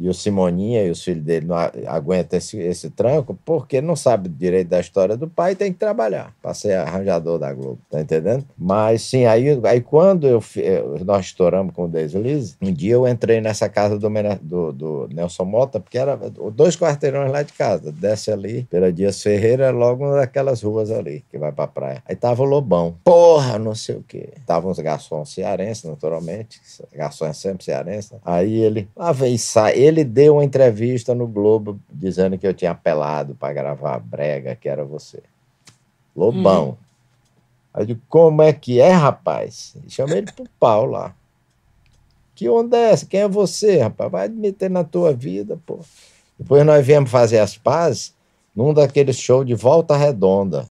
e o Simoninha e os filhos dele não aguentam esse, esse tranco porque não sabe direito da história do pai e tem que trabalhar para ser arranjador da Globo, tá entendendo? Mas sim, aí, aí quando eu, nós estouramos com o Deslize, um dia eu entrei nessa casa do, do, do, Nelson Mota, porque era dois quarteirões lá de casa, desce ali pela Dias Ferreira, logo naquelas ruas ali que vai pra praia. Aí tava o Lobão, porra, não sei o quê. Tava uns garçons cearenses, naturalmente, garçons sempre cearenses. Né? Aí ele, lá vem, sai, ele deu uma entrevista no Globo dizendo que eu tinha apelado para gravar a brega, que era você. Lobão. Hum. Aí eu digo, como é que é, rapaz? E chamei ele pro pau lá. Que onda é essa? Quem é você, rapaz? Vai admitir na tua vida, pô. Depois nós viemos fazer as pazes num daqueles shows de volta redonda.